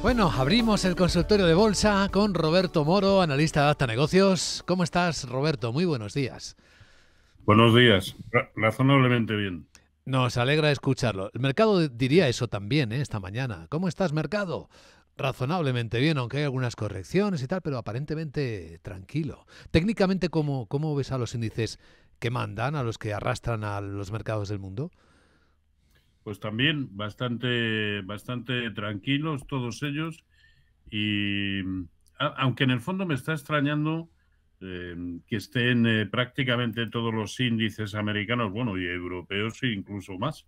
Bueno, abrimos el consultorio de bolsa con Roberto Moro, analista de ata Negocios. ¿Cómo estás, Roberto? Muy buenos días. Buenos días, razonablemente bien. Nos alegra escucharlo. El mercado diría eso también ¿eh? esta mañana. ¿Cómo estás, mercado? Razonablemente bien, aunque hay algunas correcciones y tal, pero aparentemente tranquilo. Técnicamente, ¿cómo, cómo ves a los índices que mandan, a los que arrastran a los mercados del mundo? pues también bastante, bastante tranquilos todos ellos. Y aunque en el fondo me está extrañando em, que estén eh, prácticamente todos los índices americanos, bueno, y europeos incluso más,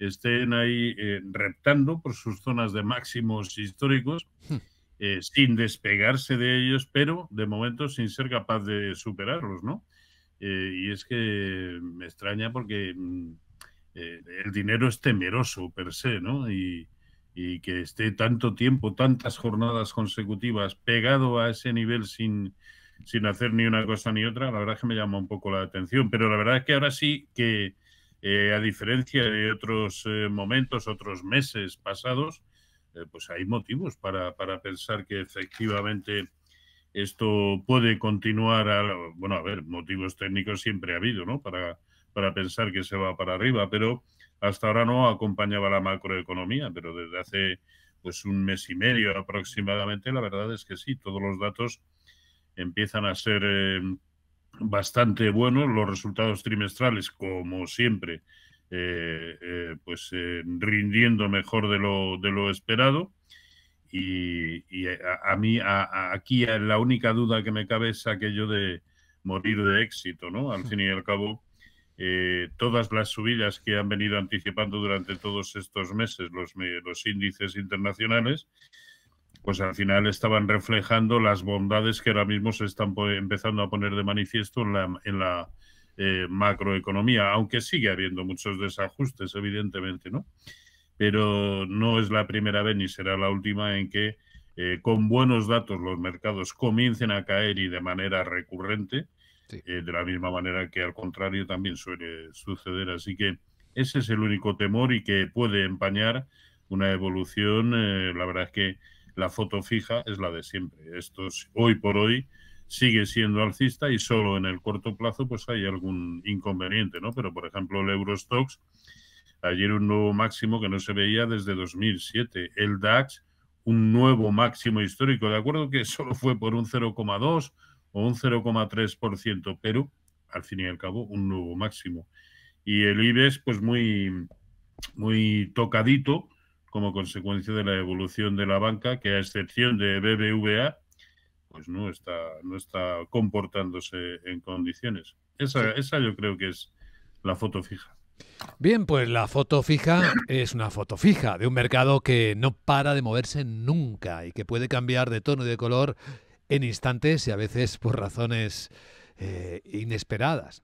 estén ahí eh, reptando por sus zonas de máximos históricos, hmm. eh, sin despegarse de ellos, pero de momento sin ser capaz de superarlos, ¿no? y es que me extraña porque mm, eh, el dinero es temeroso per se, ¿no? Y, que esté tanto tiempo, tantas jornadas consecutivas pegado a ese nivel sin, hacer ni una cosa ni otra, la verdad es que me llama un poco la atención. Pero la verdad es que ahora sí que, eh, a diferencia de otros eh, momentos, otros meses pasados, pues hay motivos para, pensar que efectivamente esto puede continuar. A, bueno, a ver, motivos técnicos siempre ha habido, ¿no? Para para pensar que se va para arriba, pero hasta ahora no acompañaba la macroeconomía, pero desde hace pues un mes y medio aproximadamente, la verdad es que sí, todos los datos empiezan a ser eh, bastante buenos, los resultados trimestrales, como siempre, eh, eh, pues rindiendo mejor de lo, de lo esperado. Y, a, mí, aquí la única duda que me cabe es aquello de morir de éxito, ¿no? Al fin y al cabo, eh, todas las subidas que han venido anticipando durante todos estos meses los, índices internacionales, pues al final estaban reflejando las bondades que ahora mismo se están empezando a poner de manifiesto en la, eh, macroeconomía, aunque sigue habiendo muchos desajustes, evidentemente, ¿no? Pero no es la primera vez ni será la última en que eh, con buenos datos los mercados comiencen a caer y de manera recurrente eh, de la misma manera que al contrario también suele suceder. Así que ese es el único temor y que puede empañar una evolución. Eh, la verdad es que la foto fija es la de siempre. Esto hoy por hoy sigue siendo alcista y solo en el corto plazo pues hay algún inconveniente, ¿no? Pero por ejemplo el Eurostox ayer un nuevo máximo que no se veía desde 2007, el DAX un nuevo máximo histórico, de acuerdo que solo fue por un 0,2 o un 0,3%, pero al fin y al cabo un nuevo máximo. Y el IBEX, pues muy, muy tocadito como consecuencia de la evolución de la banca, que a excepción de BBVA, pues no está, no está comportándose en condiciones. Esa, esa yo creo que es la foto fija. Bien, pues la foto fija es una foto fija de un mercado que no para de moverse nunca y que puede cambiar de tono y de color en instantes y a veces por razones eh, inesperadas.